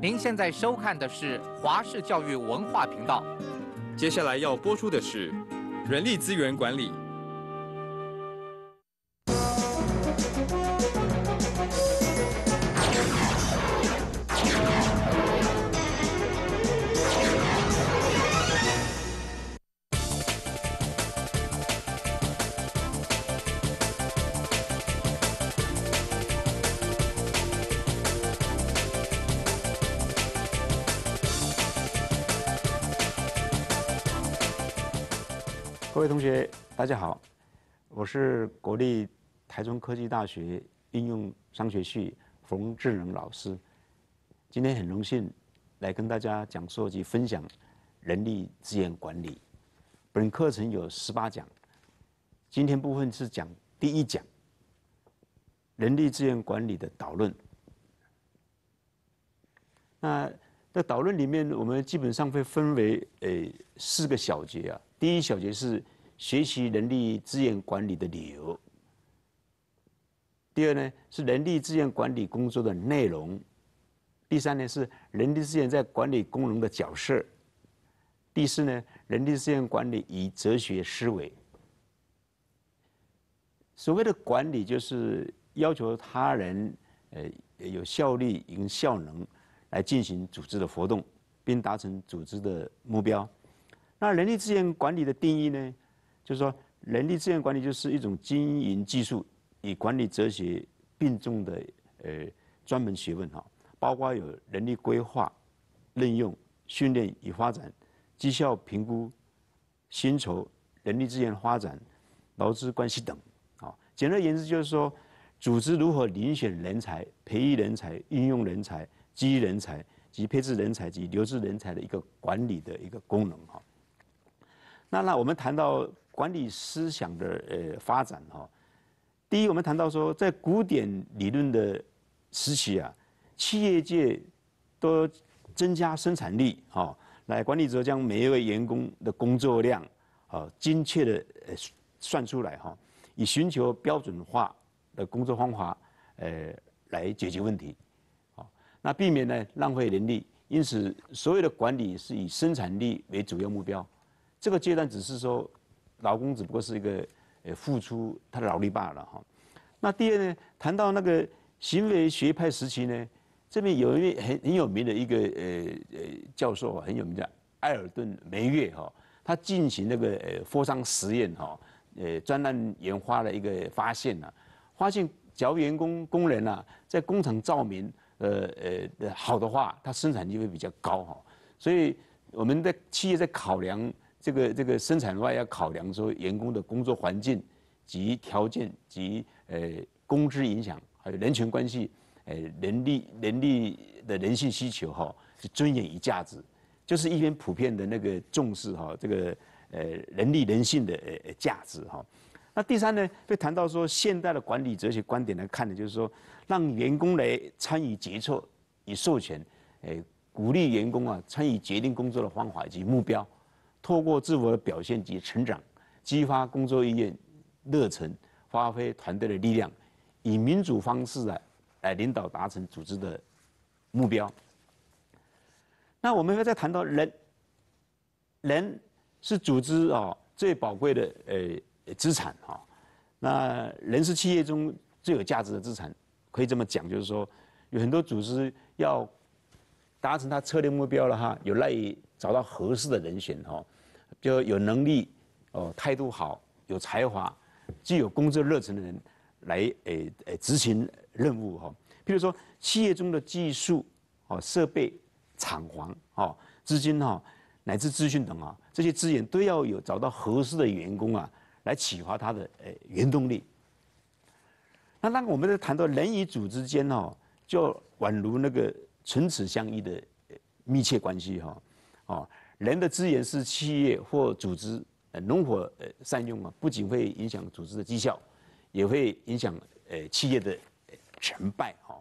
您现在收看的是华视教育文化频道，接下来要播出的是人力资源管理。同学，大家好，我是国立台中科技大学应用商学系冯志仁老师。今天很荣幸来跟大家讲授及分享人力资源管理。本课程有十八讲，今天部分是讲第一讲人力资源管理的导论。那在导论里面，我们基本上会分为诶四个小节啊，第一小节是。学习人力资源管理的理由。第二呢，是人力资源管理工作的内容。第三呢，是人力资源在管理功能的角色。第四呢，人力资源管理以哲学思维。所谓的管理，就是要求他人呃有效率跟效能来进行组织的活动，并达成组织的目标。那人力资源管理的定义呢？就是说，人力资源管理就是一种经营技术与管理哲学并重的呃专门学问哈，包括有人力规划、任用、训练与发展、绩效评估、薪酬、人力资源发展、劳资关系等。啊，简而言之就是说，组织如何遴选人才、培育人才、运用人才、激励人才及配置人才及留置人才的一个管理的一个功能哈。那那我们谈到管理思想的呃发展哈，第一我们谈到说在古典理论的时期啊，企业界都增加生产力哈，来管理者将每一位员工的工作量啊精确的呃算出来哈，以寻求标准化的工作方法呃来解决问题，那避免呢浪费人力，因此所有的管理是以生产力为主要目标。这个阶段只是说，劳工只不过是一个呃付出他的劳力罢了哈。那第二呢，谈到那个行为学派时期呢，这边有一位很很有名的一个呃呃教授很有名的艾尔顿梅月哈，他进行那个呃佛商实验哈，呃，专案研发的一个发现呐，发现只要员工工人呐，在工厂照明呃呃好的话，它生产力会比较高哈。所以我们的企业在考量。这个这个生产外要考量说员工的工作环境及条件及呃工资影响，还有人权关系，呃人力人力的人性需求哈，是尊严与价值，就是一边普遍的那个重视哈这个呃人力人性的呃价值哈。那第三呢，会谈到说现代的管理哲学观点来看呢，就是说让员工来参与决策，以授权，诶鼓励员工啊参与决定工作的方法以及目标。透过自我的表现及成长，激发工作意愿、热忱，发挥团队的力量，以民主方式来来领导达成组织的目标。那我们要再谈到人，人是组织啊最宝贵的呃资产啊，那人是企业中最有价值的资产，可以这么讲，就是说有很多组织要达成他策略目标了哈，有赖于找到合适的人选哈。就有能力哦，态度好，有才华，具有工作热情的人来诶诶执行任务哈。譬如说企业中的技术哦、设备、厂房哦、资金哈，乃至资讯等啊，这些资源都要有找到合适的员工啊来启发他的诶原动力。那那我们在谈到人与组织间哦，就宛如那个唇齿相依的密切关系哈，哦。人的资源是企业或组织呃，如果呃善用啊，不仅会影响组织的绩效，也会影响呃企业的成败哈。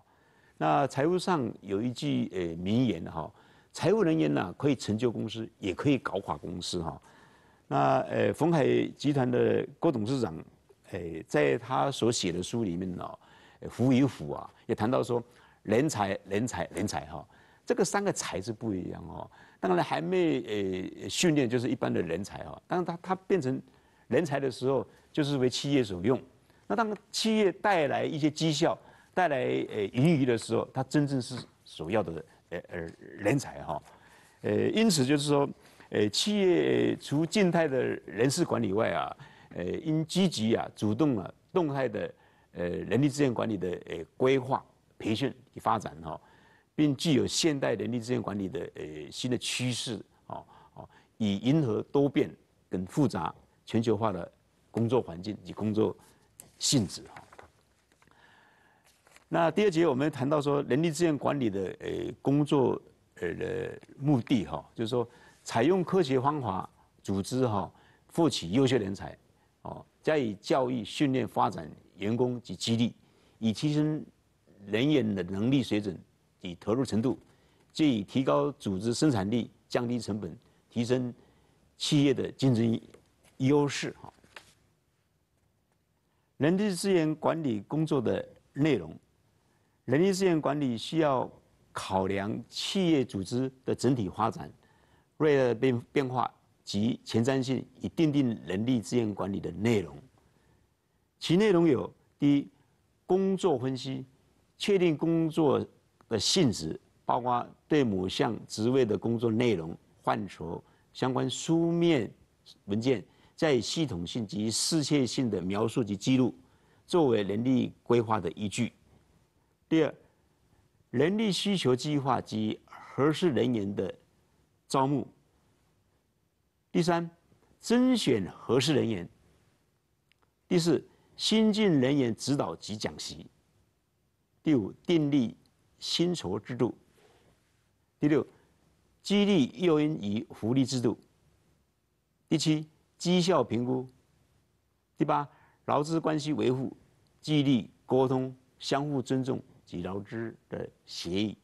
那财务上有一句呃名言哈，财务人员呢可以成就公司，也可以搞垮公司哈。那呃，冯海集团的郭董事长，哎，在他所写的书里面呢，胡与虎啊，也谈到说，人才、人才、人才哈，这个三个才是不一样哦。当然还没呃训练，就是一般的人才哈。当然他他变成人才的时候，就是为企业所用。那当企业带来一些绩效、带来呃盈余的时候，他真正是所要的呃呃人才哈。呃，因此就是说，呃，企业除静态的人事管理外啊，呃，应积极啊、主动啊、动态的呃人力资源管理的呃规划、培训与发展哈。并具有现代人力资源管理的呃新的趋势，哦哦，以迎合多变跟复杂全球化的工作环境及工作性质。哈，那第二节我们谈到说人力资源管理的呃工作呃的目的哈，就是说采用科学方法组织哈，获取优秀人才，哦，加以教育训练发展员工及激励，以提升人员的能力水准。以投入程度，借以提高组织生产力、降低成本、提升企业的竞争优势。哈，人力资源管理工作的内容，人力资源管理需要考量企业组织的整体发展、未来变变化及前瞻性，以奠定人力资源管理的内容。其内容有：第一，工作分析，确定工作。性质包括对某项职位的工作内容、范畴、相关书面文件在系统性及事界性的描述及记录，作为人力规划的依据。第二，人力需求计划及合适人员的招募。第三，甄选合适人员。第四，新进人员指导及讲习。第五，订立。薪酬制度。第六，激励诱因与福利制度。第七，绩效评估。第八，劳资关系维护，激励沟通，相互尊重及劳资的协议。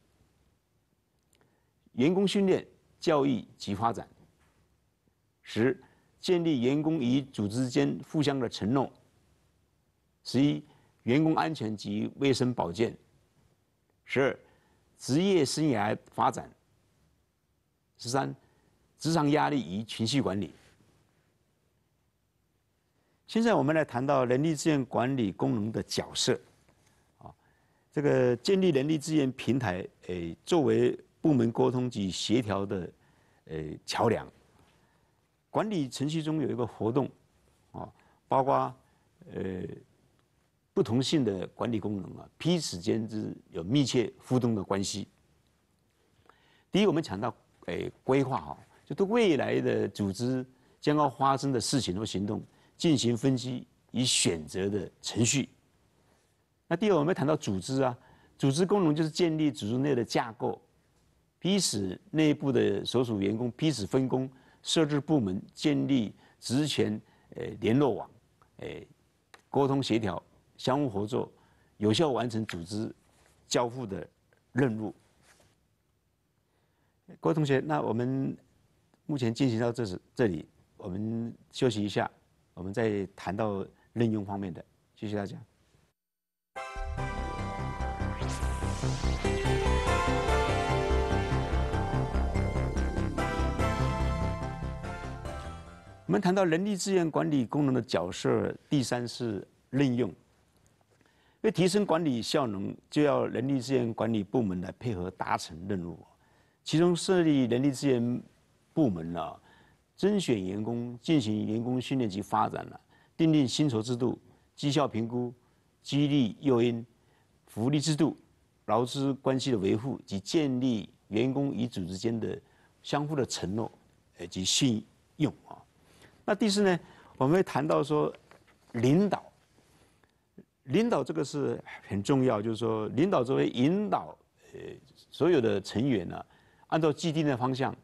员工训练、教育及发展。十，建立员工与组织间互相的承诺。十一，员工安全及卫生保健。十二，职业生涯发展。十三，职场压力与情绪管理。现在我们来谈到人力资源管理功能的角色，啊，这个建立人力资源平台，诶，作为部门沟通及协调的，诶，桥梁。管理程序中有一个活动，啊，包括，呃。不同性的管理功能啊，彼此间之有密切互动的关系。第一，我们强调诶规划哈，就对未来的组织将要发生的事情和行动进行分析，与选择的程序。那第二，我们谈到组织啊，组织功能就是建立组织内的架构，彼此内部的所属员工，彼此分工，设置部门，建立职权诶联络网，诶沟通协调。相互合作，有效完成组织交付的任务。各位同学，那我们目前进行到这是这里，我们休息一下，我们再谈到任用方面的。谢谢大家。我们谈到人力资源管理功能的角色，第三是任用。为提升管理效能，就要人力资源管理部门来配合达成任务。其中设立人力资源部门呢，甄选员工、进行员工训练及发展了，订定薪酬制度、绩效评估、激励诱因、福利制度、劳资关系的维护及建立员工与组织间的相互的承诺，以及信用啊。那第四呢，我们会谈到说领导。领导这个是很重要，就是说，领导作为引导，呃，所有的成员呢，按照既定的方向，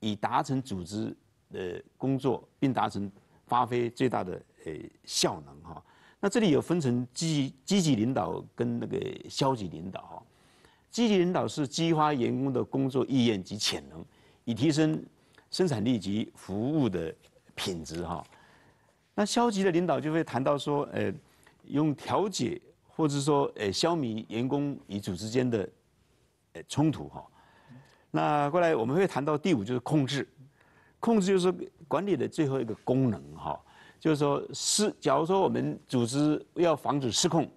以达成组织的工作，并达成发挥最大的呃效能哈。那这里有分成积极积极领导跟那个消极领导哈。积极领导是激发员工的工作意愿及潜能，以提升生产力及服务的品质哈。那消极的领导就会谈到说，呃。用调解，或者说诶消弭员工与组织间的呃冲突哈。那过来我们会谈到第五就是控制，控制就是管理的最后一个功能哈。就是说失，假如说我们组织要防止失控，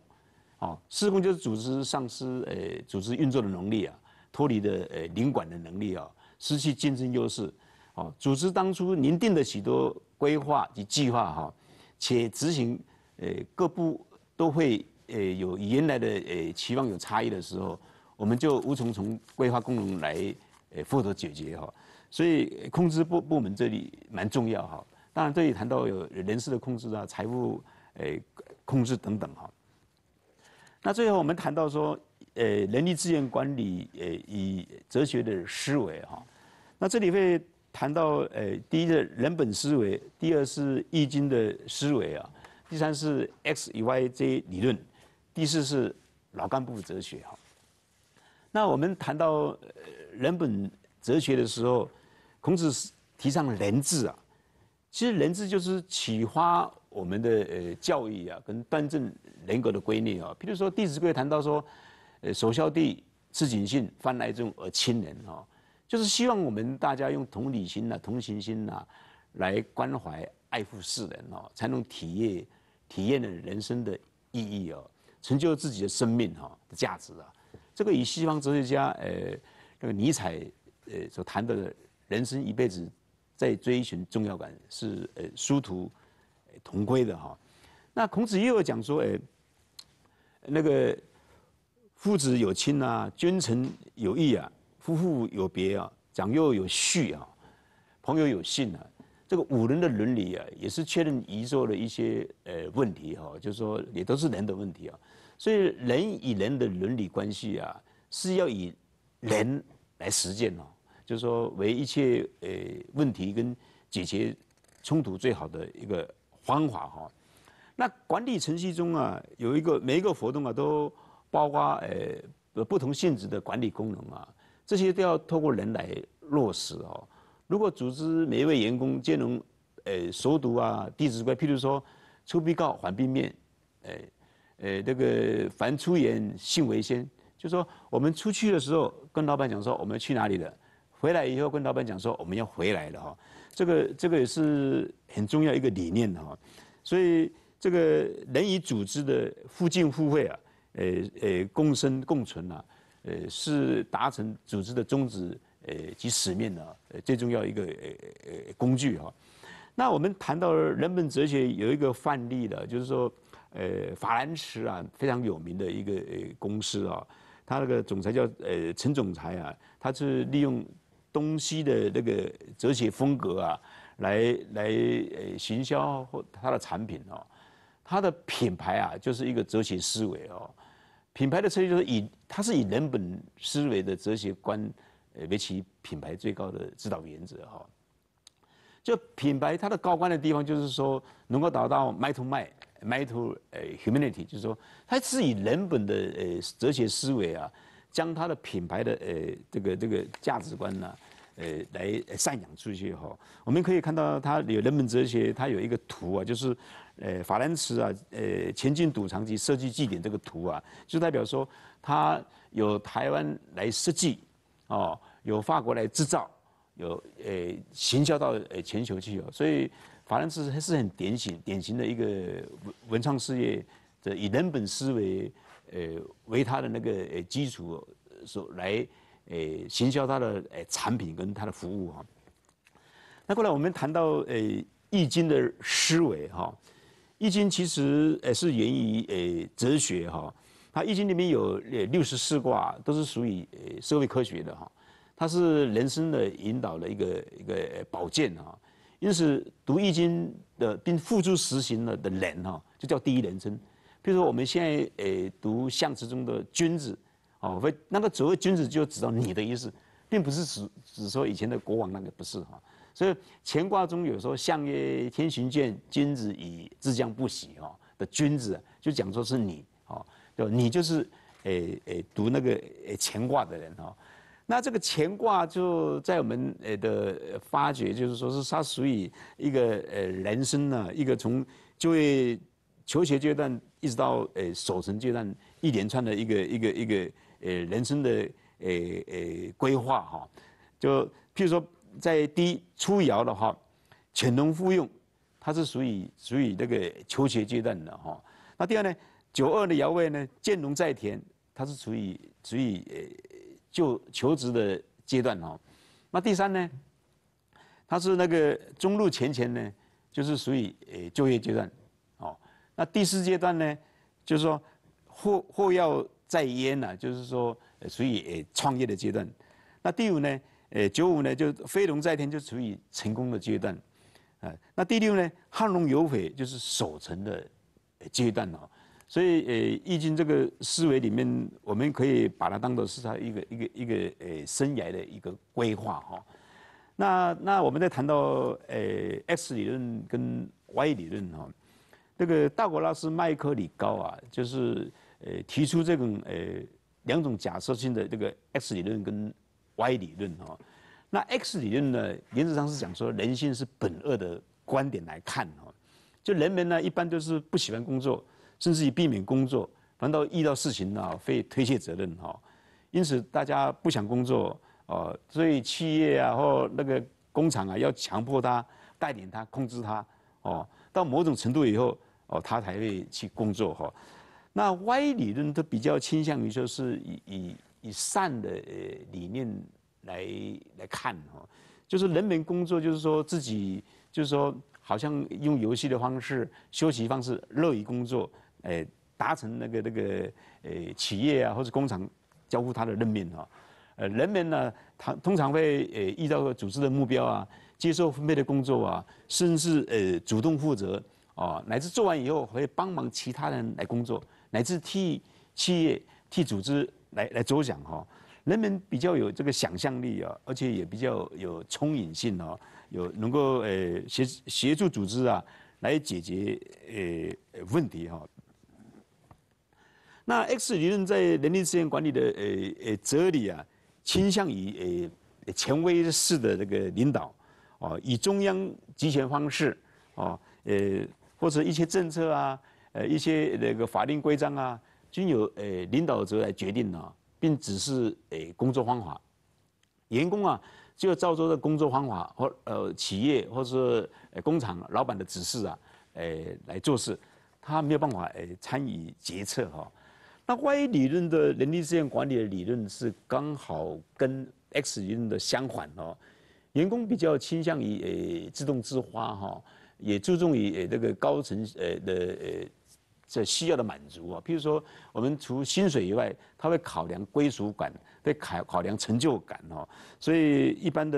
哦失控就是组织丧失呃组织运作的能力啊，脱离的呃领管的能力啊，失去竞争优势哦。组织当初您定的许多规划及计划哈，且执行。诶，各部都会诶有原来的诶期望有差异的时候，我们就无从从规划功能来诶负责解决哈。所以控制部部门这里蛮重要哈。当然，这里谈到有人事的控制啊、财务诶控制等等哈。那最后我们谈到说，诶人力资源管理诶以哲学的思维哈。那这里会谈到诶，第一个人本思维，第二是易经的思维啊。第三是 X、Y、Z 理论，第四是老干部哲学哈。那我们谈到人本哲学的时候，孔子提倡仁治啊。其实仁治就是启发我们的呃教育啊，跟端正人格的观念啊。譬如说《弟子规》谈到说，呃，首孝悌，次谨信，泛爱众而亲仁啊，就是希望我们大家用同理心呐、同情心呐来关怀。爱护世人哦，才能体验体验的人生的意义哦，成就自己的生命哈的价值啊。这个以西方哲学家呃那个尼采呃所谈的，人生一辈子在追寻重要感是呃殊途同归的哈。那孔子又有讲说哎，那个父子有亲啊，君臣有义啊，夫妇有别啊，长幼有序啊，朋友有信啊。这个五伦的伦理啊，也是确认宇宙的一些呃问题哈，就是说也都是人的问题啊，所以人与人的伦理关系啊，是要以人来实践哦，就是说为一切呃问题跟解决冲突最好的一个方法哈。那管理程序中啊，有一个每一个活动啊，都包括呃不同性质的管理功能啊，这些都要透过人来落实哦。如果组织每一位员工兼容，呃熟读啊《弟子规》，譬如说“出必告，反必面”，呃，呃，那个凡出言，信为先，就说我们出去的时候跟老板讲说我们要去哪里了，回来以后跟老板讲说我们要回来了哈。这个这个也是很重要一个理念哈。所以这个人与组织的互敬互惠啊，呃呃，共生共存啊，呃，是达成组织的宗旨。呃，及使命呢，最重要一个呃呃工具哈。那我们谈到人本哲学有一个范例的，就是说，呃，法兰茨啊，非常有名的一个呃公司啊，他那个总裁叫呃陈总裁啊，他是利用东西的那个哲学风格啊，来来呃行销或他的产品哦，他的品牌啊就是一个哲学思维哦，品牌的策略就是以他是以人本思维的哲学观。呃，为其品牌最高的指导原则哈。就品牌它的高光的地方，就是说能够达到 “mito my mito” 呃 “humanity”，就是说它是以人本的呃哲学思维啊，将它的品牌的呃这个这个价值观呐，呃来赡养出去哈。我们可以看到它有人本哲学，它有一个图啊，就是呃法兰茨啊呃前进赌场及设计据点这个图啊，就代表说它由台湾来设计。哦，由法国来制造，有呃行销到呃全球去哦，所以法兰兹还是很典型典型的一个文文创事业的，以人本思维呃为他的那个呃基础所来呃行销他的呃产品跟他的服务哈。那过来我们谈到呃《易经》的思维哈，《易经》其实呃是源于呃哲学哈。他易经里面有六十四卦，都是属于呃社会科学的哈，它是人生的引导的一个一个宝剑哈。因此，读易经的并付诸实行了的人哈，就叫第一人称。比如说我们现在诶读象辞中的君子哦，那个所谓君子就指到你的意思，并不是指指说以前的国王那个不是哈。所以乾卦中有说相象曰“天行健，君子以自强不息”哈的君子就讲说是你。就你就是，诶诶，读那个诶乾卦的人哦。那这个乾卦就在我们诶的发掘，就是说是它属于一个诶人生呢，一个从就业求学阶段一直到诶守成阶段一连串的一个一个一个诶人生的诶诶规划哈，就譬如说在第一初爻的话，潜龙勿用，它是属于属于那个求学阶段的哈，那第二呢？九二的爻位呢，见龙在田，它是处于处于呃就求职的阶段哦。那第三呢，它是那个中路前前呢，就是属于呃就业阶段，哦。那第四阶段呢，就是说或或要在焉呐，就是说属于呃创业的阶段。那第五呢，呃九五呢就飞龙在天，就属于成功的阶段，啊。那第六呢，亢龙有悔，就是守成的阶段哦。所以，呃，易经》这个思维里面，我们可以把它当做是他一个一个一个呃生涯的一个规划哈。那那我们在谈到呃 X 理论跟 Y 理论哈，这个道格拉斯麦克里高啊，就是呃提出这种呃两种假设性的这个 X 理论跟 Y 理论哈。那 X 理论呢，原则上是讲说人性是本恶的观点来看哈，就人们呢一般都是不喜欢工作。甚至于避免工作，反倒遇到事情呢，会推卸责任哈。因此，大家不想工作哦，所以企业啊或那个工厂啊，要强迫他带领他控制他哦。到某种程度以后哦，他才会去工作哈。那歪理论都比较倾向于说是以以以善的呃理念来来看哈，就是人民工作就是说自己就是说好像用游戏的方式、休息方式，乐于工作。诶，达成那个那个诶，企业啊，或者工厂交付他的任命哈。呃，人们呢，他通常会诶，依照组织的目标啊，接受分配的工作啊，甚至呃，主动负责啊，乃至做完以后会帮忙其他人来工作，乃至替企业替组织来来着想哈。人们比较有这个想象力啊，而且也比较有充盈性哦，有能够诶协协助组织啊，来解决诶问题哈。那 X 理论在人力资源管理的呃呃哲理啊，倾向于呃权威式的这个领导，哦，以中央集权方式，哦，呃，或者一些政策啊，呃，一些那个法令规章啊，均由呃领导者来决定呢，并指示呃工作方法。员工啊，就照着这工作方法或呃企业或是工厂老板的指示啊，呃来做事，他没有办法诶参与决策哈。那于理论的人力资源管理的理论是刚好跟 X 理论的相反哦，员工比较倾向于呃自动自发哈，也注重于这个高层呃的呃这需要的满足啊，譬如说我们除薪水以外，他会考量归属感，会考考量成就感哦，所以一般的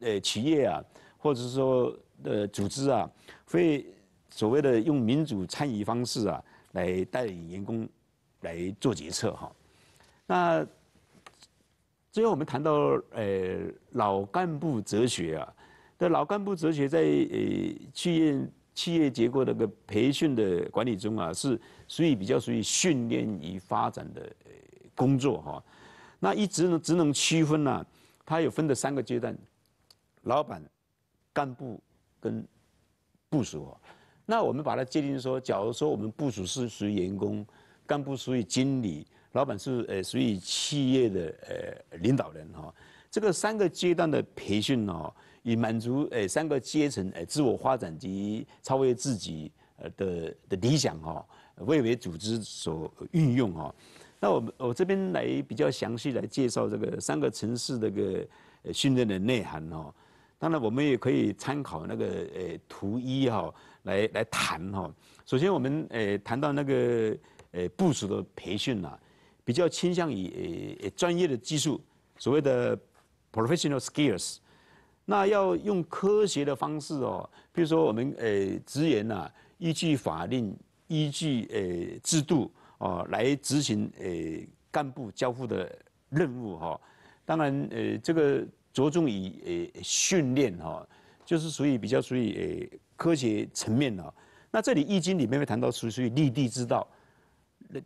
呃呃企业啊，或者说呃组织啊，会所谓的用民主参与方式啊。来带领员工来做决策哈，那最后我们谈到呃老干部哲学啊，的老干部哲学在呃企业企业结构那个培训的管理中啊，是属于比较属于训练与发展的工作哈，那一职职能区分呢，它有分的三个阶段，老板、干部跟部署啊。那我们把它界定说，假如说我们部署是属于员工，干部属于经理，老板是呃属于企业的呃领导人哈。这个三个阶段的培训哦，以满足呃三个阶层呃自我发展及超越自己呃的的理想哈，为为组织所运用哦。那我们我这边来比较详细来介绍这个三个城市这个训练的内涵哦。当然我们也可以参考那个呃图一哈。来来谈哈，首先我们呃谈到那个诶部署的培训呐，比较倾向于呃专业的技术，所谓的 professional skills。那要用科学的方式哦，比如说我们呃职员呐，依据法令、依据呃制度哦来执行呃干部交付的任务哈。当然，呃，这个着重于呃训练哈，就是属于比较属于呃科学层面啊。那这里《易经》里面会谈到，属于立地之道，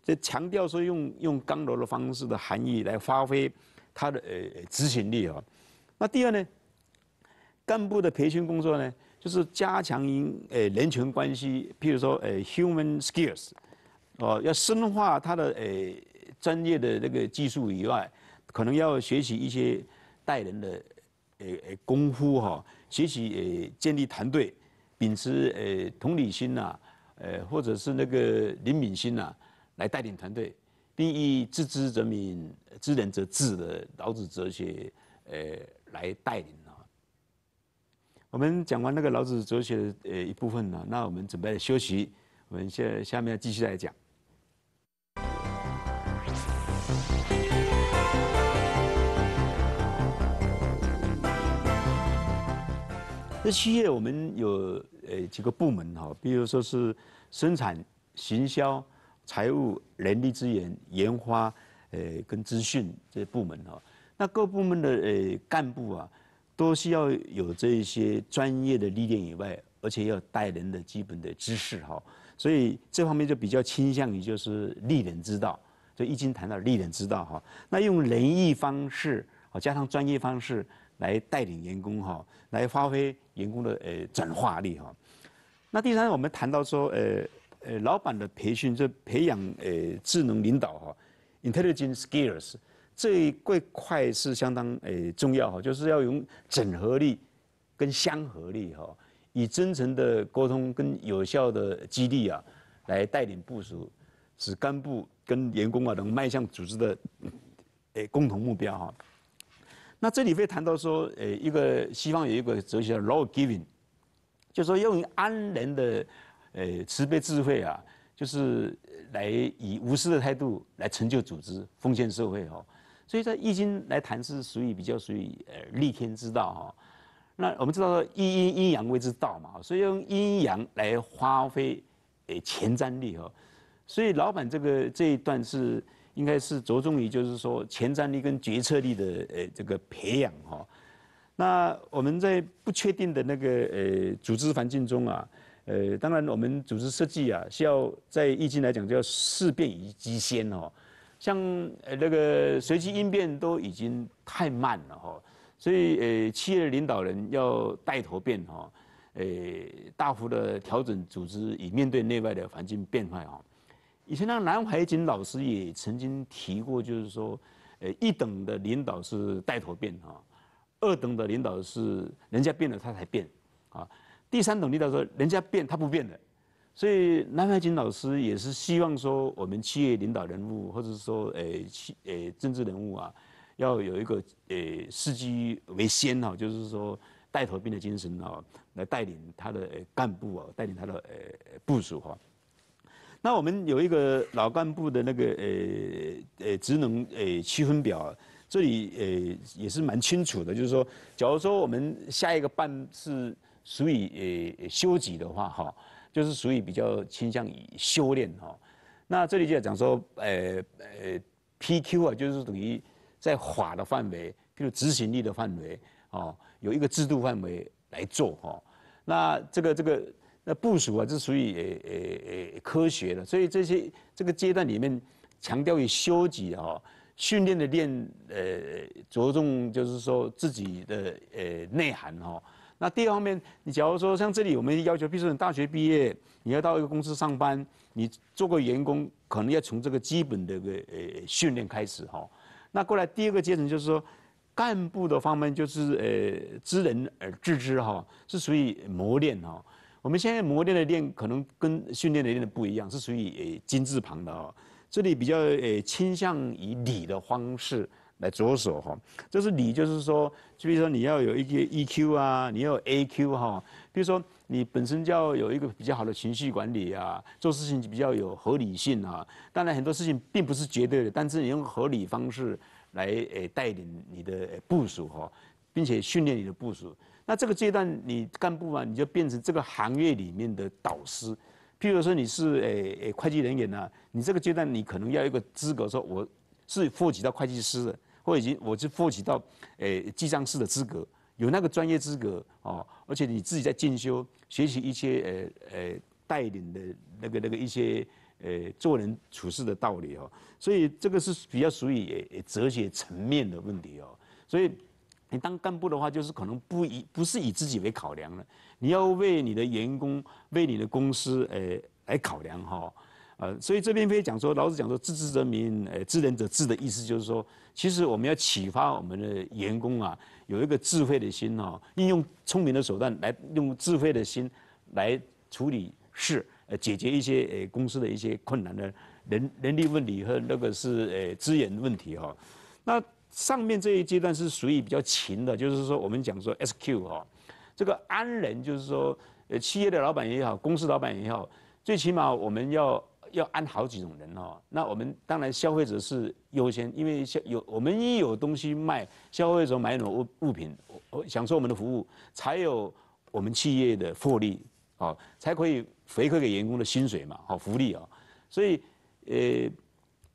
这强调说用用刚柔的方式的含义来发挥它的呃执行力啊。那第二呢，干部的培训工作呢，就是加强因呃人权关系，譬如说呃 human skills 哦，要深化他的呃专业的那个技术以外，可能要学习一些待人的呃功夫哈，学习呃建立团队。秉持呃同理心呐，呃或者是那个灵敏心呐，来带领团队，并以知之则敏，知人则智的老子哲学呃来带领啊。我们讲完那个老子哲学呃一部分了，那我们准备休息，我们下下面继续来讲。这企业我们有呃几个部门哈，比如说是生产、行销、财务、人力资源、研发、呃跟资讯这些部门哈。那各部门的呃干部啊，都需要有这些专业的历练以外，而且要带人的基本的知识哈。所以这方面就比较倾向于就是立人之道。所以经谈到立人之道哈，那用仁义方式，加上专业方式。来带领员工哈，来发挥员工的呃转化力哈。那第三，我们谈到说，呃呃，老板的培训，就培养呃智能领导哈，intelligent skills 这一块是相当呃重要哈，就是要用整合力跟相合力哈，以真诚的沟通跟有效的激励啊，来带领部署，使干部跟员工啊能迈向组织的呃共同目标哈。那这里会谈到说，诶，一个西方有一个哲学叫 l o w e giving”，就说用安人的，诶，慈悲智慧啊，就是来以无私的态度来成就组织、奉献社会哦。所以在《易经》来谈是属于比较属于呃立天之道哈。那我们知道说阴阴阴阳谓之道嘛，所以用阴阳来发挥诶前瞻力哦。所以老板这个这一段是。应该是着重于，就是说，前瞻力跟决策力的，呃，这个培养哈。那我们在不确定的那个，呃，组织环境中啊，呃，当然我们组织设计啊，需要在易经来讲，叫事变以机先哦。像呃那个随机应变都已经太慢了哈，所以呃，企业领导人要带头变哈，呃，大幅的调整组织，以面对内外的环境变化哈。以前那南怀瑾老师也曾经提过，就是说，呃，一等的领导是带头变哈，二等的领导是人家变了他才变，啊，第三等领导说人家变他不变的，所以南怀瑾老师也是希望说我们企业领导人物或者说呃呃政治人物啊，要有一个呃事机为先哈，就是说带头兵的精神啊，来带领他的干部哦，带领他的呃部署哈。那我们有一个老干部的那个呃呃职能呃区分表，这里呃也是蛮清楚的，就是说，假如说我们下一个办是属于呃修己的话哈，就是属于比较倾向于修炼哈。那这里就要讲说呃呃 PQ 啊，就是等于在法的范围，就执行力的范围哦，有一个制度范围来做哈。那这个这个。那部署啊，这属于诶诶诶科学的，所以这些这个阶段里面强调于修己啊，训练的练，呃，着重就是说自己的呃内涵哈。那第二方面，你假如说像这里我们要求，比如说你大学毕业，你要到一个公司上班，你做个员工，可能要从这个基本的个呃训练开始哈。那过来第二个阶层就是说，干部的方面就是呃知人而知之哈，是属于磨练哈。我们现在磨练的练可能跟训练的练的不一样，是属于诶金字旁的哦。这里比较诶倾向以理的方式来着手哈。这是理，就是说，比如说你要有一些 EQ 啊，你要有 AQ 哈。比如说你本身就要有一个比较好的情绪管理啊，做事情比较有合理性啊。当然很多事情并不是绝对的，但是你用合理方式来诶带领你的部署哈，并且训练你的部署。那这个阶段，你干部嘛，你就变成这个行业里面的导师。譬如说你是诶诶会计人员呐，你这个阶段你可能要一个资格，说我是负取到会计师的，或已经我是负取到诶记账师的资格，有那个专业资格哦，而且你自己在进修学习一些诶诶带领的那个那个一些诶做人处事的道理哦，所以这个是比较属于诶哲学层面的问题哦，所以。你当干部的话，就是可能不以不是以自己为考量了，你要为你的员工、为你的公司，诶来考量哈，呃，所以这边可以讲说，老子讲说“知之则明，呃，知人者智”的意思，就是说，其实我们要启发我们的员工啊，有一个智慧的心哈，运用聪明的手段来用智慧的心来处理事，呃，解决一些诶公司的一些困难的人人力问题和那个是诶资源问题哈，那。上面这一阶段是属于比较勤的，就是说我们讲说 S Q 哈，这个安人就是说呃企业的老板也好，公司老板也好，最起码我们要要安好几种人哦。那我们当然消费者是优先，因为消有我们一有东西卖，消费者买种物物品，我享受我们的服务，才有我们企业的获利哦，才可以回馈给员工的薪水嘛，好福利啊。所以呃，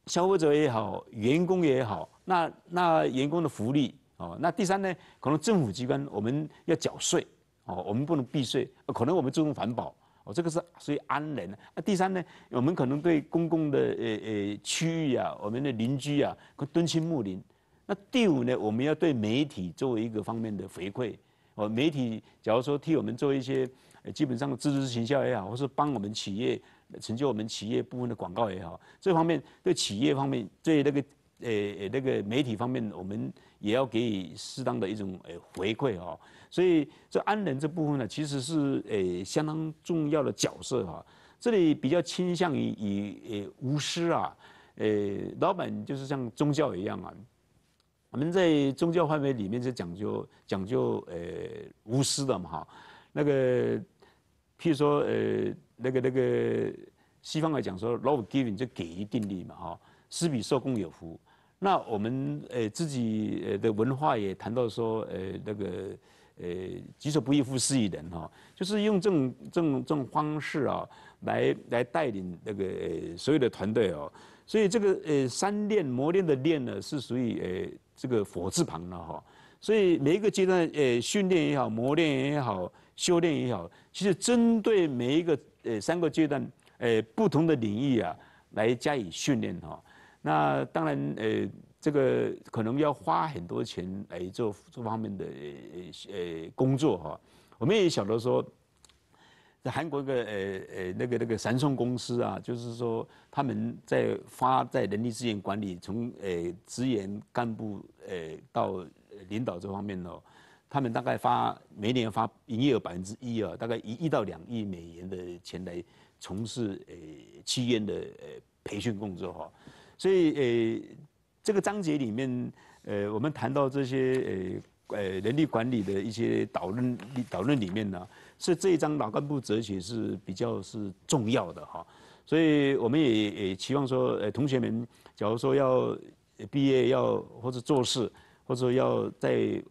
消费者也好，员工也好。那那员工的福利哦，那第三呢，可能政府机关我们要缴税哦，我们不能避税，可能我们注重环保哦，这个是所以安人。那第三呢，我们可能对公共的呃呃区域啊，我们的邻居啊，可敦亲睦邻。那第五呢，我们要对媒体作为一个方面的回馈哦，媒体假如说替我们做一些，基本上的知持行销也好，或是帮我们企业成就我们企业部分的广告也好，这方面对企业方面对那个。诶，那个媒体方面，我们也要给予适当的一种诶回馈哈。所以这安人这部分呢，其实是诶相当重要的角色哈。这里比较倾向于以诶无私啊，诶老板就是像宗教一样啊。我们在宗教范围里面就讲究讲究诶无私的嘛哈。那个譬如说，呃，那个那个西方来讲说，love giving 就给予定力嘛哈，施比受更有福。那我们呃自己呃的文化也谈到说呃那个呃己所不欲，勿施于人哈，就是用这种这种这种方式啊，来来带领那个呃、所有的团队哦。所以这个呃三练磨练的练呢，是属于呃这个火字旁的哈。所以每一个阶段呃训练也好，磨练也好，修炼也好，其实针对每一个呃三个阶段呃不同的领域啊，来加以训练哈。那当然，呃，这个可能要花很多钱来做这方面的呃呃工作哈。我们也晓得说，在韩国个呃呃那个那个三送公司啊，就是说他们在发在人力资源管理，从呃职员干部呃到领导这方面哦。他们大概发每年发营业额百分之一啊，大概一亿到两亿美元的钱来从事呃企业的呃培训工作哈。所以诶，这个章节里面，呃，我们谈到这些诶诶，人力管理的一些导论导论里面呢，是这一章老干部哲学是比较是重要的哈。所以我们也也期望说，同学们，假如说要毕业要或者做事，或者要在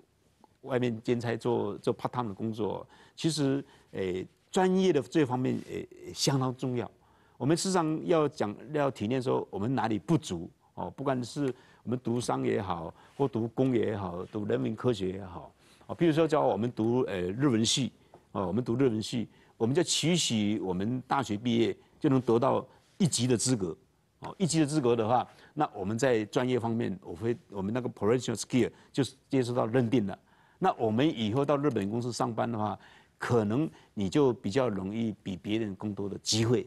外面兼差做做 part time 的工作，其实诶专业的这方面诶相当重要。我们事实上要讲，要体验说我们哪里不足哦。不管是我们读商也好，或读工也好，读人文科学也好，哦，比如说叫我们读呃日文系，哦，我们读日文系，我们就取许我们大学毕业就能得到一级的资格，哦，一级的资格的话，那我们在专业方面，我会我们那个 professional skill 就是接触到认定了。那我们以后到日本公司上班的话，可能你就比较容易比别人更多的机会。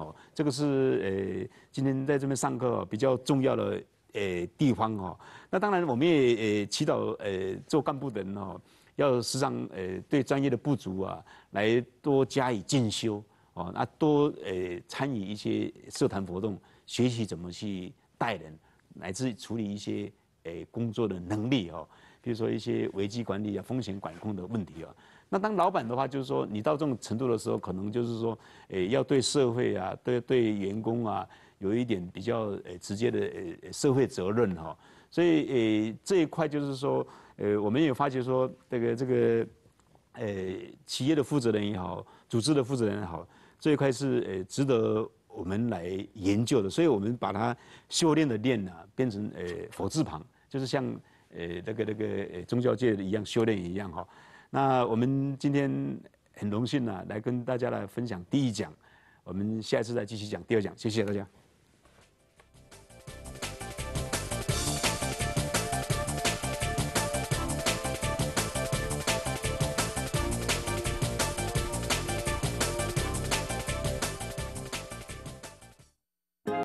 哦，这个是呃今天在这边上课比较重要的呃地方哦。那当然，我们也呃祈祷呃做干部的人哦，要时常呃对专业的不足啊，来多加以进修哦。那多呃参与一些社团活动，学习怎么去带人，乃至处理一些。诶，工作的能力哦，比如说一些危机管理啊、风险管控的问题啊。那当老板的话，就是说你到这种程度的时候，可能就是说，诶，要对社会啊、对对员工啊，有一点比较诶直接的诶，社会责任哈。所以诶这一块就是说，呃，我们也发觉说，这个这个，诶，企业的负责人也好，组织的负责人也好，这一块是诶值得。我们来研究的，所以我们把它修炼的“练”啊，变成呃“佛”字旁，就是像呃那个那个呃宗教界的一样，修炼一样哈。那我们今天很荣幸呢，来跟大家来分享第一讲，我们下一次再继续讲第二讲，谢谢大家。